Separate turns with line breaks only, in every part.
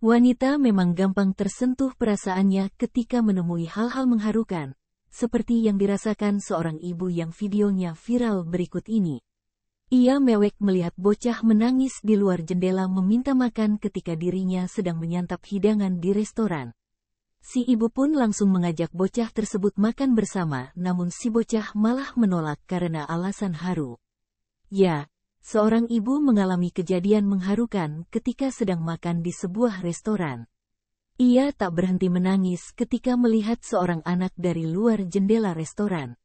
Wanita memang gampang tersentuh perasaannya ketika menemui hal-hal mengharukan, seperti yang dirasakan seorang ibu yang videonya viral berikut ini. Ia mewek melihat bocah menangis di luar jendela meminta makan ketika dirinya sedang menyantap hidangan di restoran. Si ibu pun langsung mengajak bocah tersebut makan bersama, namun si bocah malah menolak karena alasan haru. Ya, seorang ibu mengalami kejadian mengharukan ketika sedang makan di sebuah restoran. Ia tak berhenti menangis ketika melihat seorang anak dari luar jendela restoran.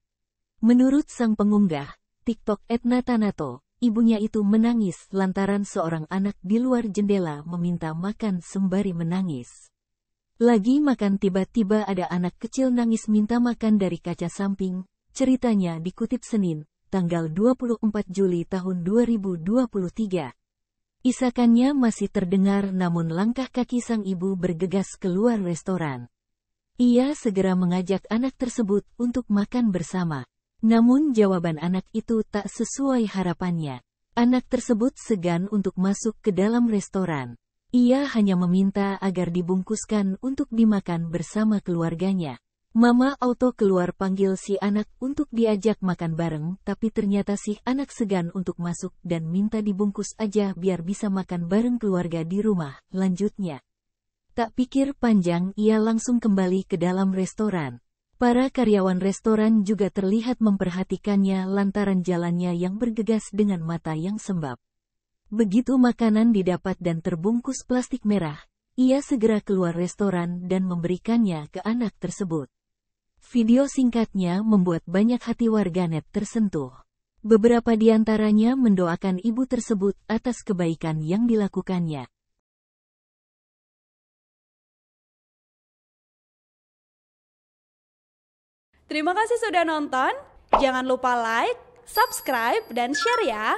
Menurut sang pengunggah, TikTok Edna Tanato, ibunya itu menangis lantaran seorang anak di luar jendela meminta makan sembari menangis. Lagi makan tiba-tiba ada anak kecil nangis minta makan dari kaca samping, ceritanya dikutip Senin, tanggal 24 Juli tahun 2023. Isakannya masih terdengar namun langkah kaki sang ibu bergegas keluar restoran. Ia segera mengajak anak tersebut untuk makan bersama. Namun jawaban anak itu tak sesuai harapannya. Anak tersebut segan untuk masuk ke dalam restoran. Ia hanya meminta agar dibungkuskan untuk dimakan bersama keluarganya. Mama auto keluar panggil si anak untuk diajak makan bareng, tapi ternyata si anak segan untuk masuk dan minta dibungkus aja biar bisa makan bareng keluarga di rumah, lanjutnya. Tak pikir panjang, ia langsung kembali ke dalam restoran. Para karyawan restoran juga terlihat memperhatikannya lantaran jalannya yang bergegas dengan mata yang sembab. Begitu makanan didapat dan terbungkus plastik merah, ia segera keluar restoran dan memberikannya ke anak tersebut. Video singkatnya membuat banyak hati warganet tersentuh. Beberapa di antaranya mendoakan ibu tersebut atas kebaikan yang dilakukannya. Terima kasih sudah nonton. Jangan lupa like, subscribe, dan share ya.